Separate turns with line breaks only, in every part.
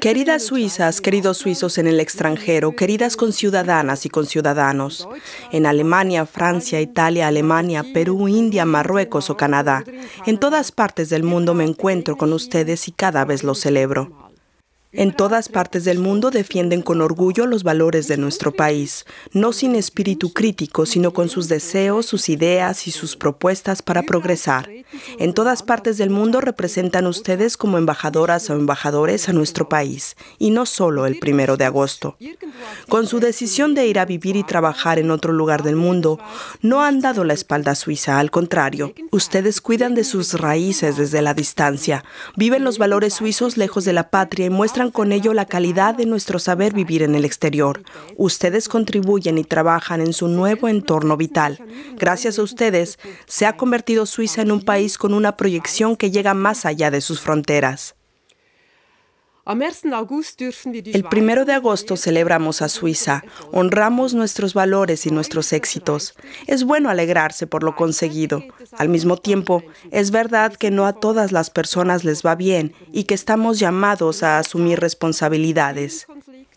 Queridas suizas, queridos suizos en el extranjero, queridas conciudadanas y conciudadanos, en Alemania, Francia, Italia, Alemania, Perú, India, Marruecos o Canadá, en todas partes del mundo me encuentro con ustedes y cada vez lo celebro. En todas partes del mundo defienden con orgullo los valores de nuestro país, no sin espíritu crítico, sino con sus deseos, sus ideas y sus propuestas para progresar. En todas partes del mundo representan ustedes como embajadoras o embajadores a nuestro país, y no solo el primero de agosto. Con su decisión de ir a vivir y trabajar en otro lugar del mundo, no han dado la espalda a Suiza, al contrario, ustedes cuidan de sus raíces desde la distancia, viven los valores suizos lejos de la patria y muestran con ello la calidad de nuestro saber vivir en el exterior. Ustedes contribuyen y trabajan en su nuevo entorno vital. Gracias a ustedes, se ha convertido Suiza en un país con una proyección que llega más allá de sus fronteras. El primero de agosto celebramos a Suiza, honramos nuestros valores y nuestros éxitos. Es bueno alegrarse por lo conseguido. Al mismo tiempo, es verdad que no a todas las personas les va bien y que estamos llamados a asumir responsabilidades.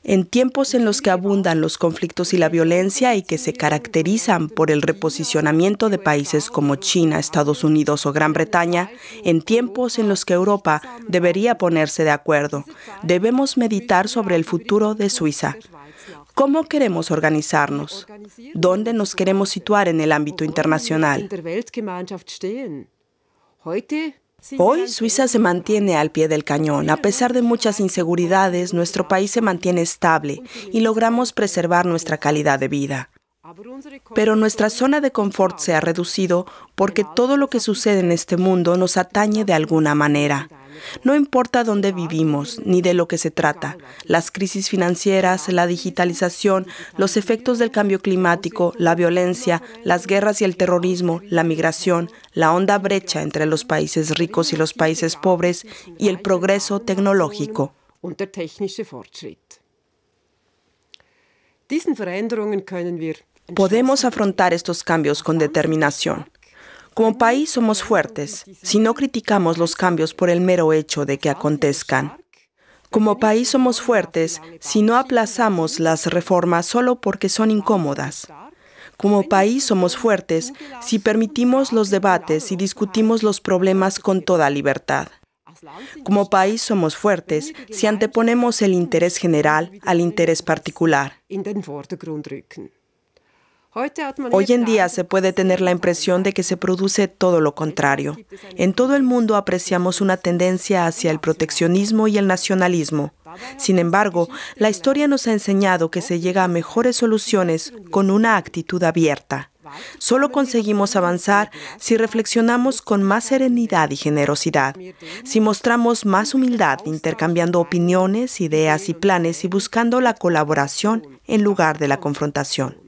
En tiempos en los que abundan los conflictos y la violencia y que se caracterizan por el reposicionamiento de países como China, Estados Unidos o Gran Bretaña, en tiempos en los que Europa debería ponerse de acuerdo, debemos meditar sobre el futuro de Suiza. ¿Cómo queremos organizarnos? ¿Dónde nos queremos situar en el ámbito internacional? Hoy Suiza se mantiene al pie del cañón. A pesar de muchas inseguridades, nuestro país se mantiene estable y logramos preservar nuestra calidad de vida. Pero nuestra zona de confort se ha reducido porque todo lo que sucede en este mundo nos atañe de alguna manera. No importa dónde vivimos ni de lo que se trata, las crisis financieras, la digitalización, los efectos del cambio climático, la violencia, las guerras y el terrorismo, la migración, la honda brecha entre los países ricos y los países pobres y el progreso tecnológico. Podemos afrontar estos cambios con determinación. Como país somos fuertes si no criticamos los cambios por el mero hecho de que acontezcan. Como país somos fuertes si no aplazamos las reformas solo porque son incómodas. Como país somos fuertes si permitimos los debates y discutimos los problemas con toda libertad. Como país somos fuertes si anteponemos el interés general al interés particular. Hoy en día se puede tener la impresión de que se produce todo lo contrario. En todo el mundo apreciamos una tendencia hacia el proteccionismo y el nacionalismo. Sin embargo, la historia nos ha enseñado que se llega a mejores soluciones con una actitud abierta. Solo conseguimos avanzar si reflexionamos con más serenidad y generosidad, si mostramos más humildad intercambiando opiniones, ideas y planes y buscando la colaboración en lugar de la confrontación.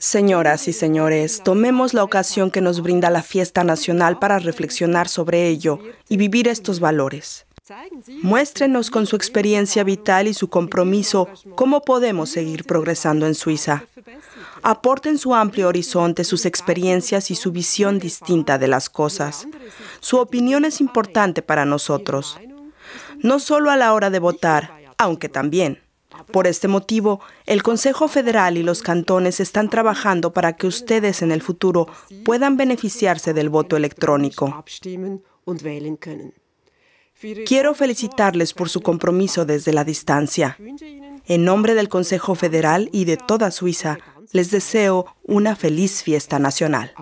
Señoras y señores, tomemos la ocasión que nos brinda la fiesta nacional para reflexionar sobre ello y vivir estos valores. Muéstrenos con su experiencia vital y su compromiso cómo podemos seguir progresando en Suiza. Aporten su amplio horizonte, sus experiencias y su visión distinta de las cosas. Su opinión es importante para nosotros, no solo a la hora de votar, aunque también. Por este motivo, el Consejo Federal y los cantones están trabajando para que ustedes en el futuro puedan beneficiarse del voto electrónico. Quiero felicitarles por su compromiso desde la distancia. En nombre del Consejo Federal y de toda Suiza, les deseo una feliz fiesta nacional.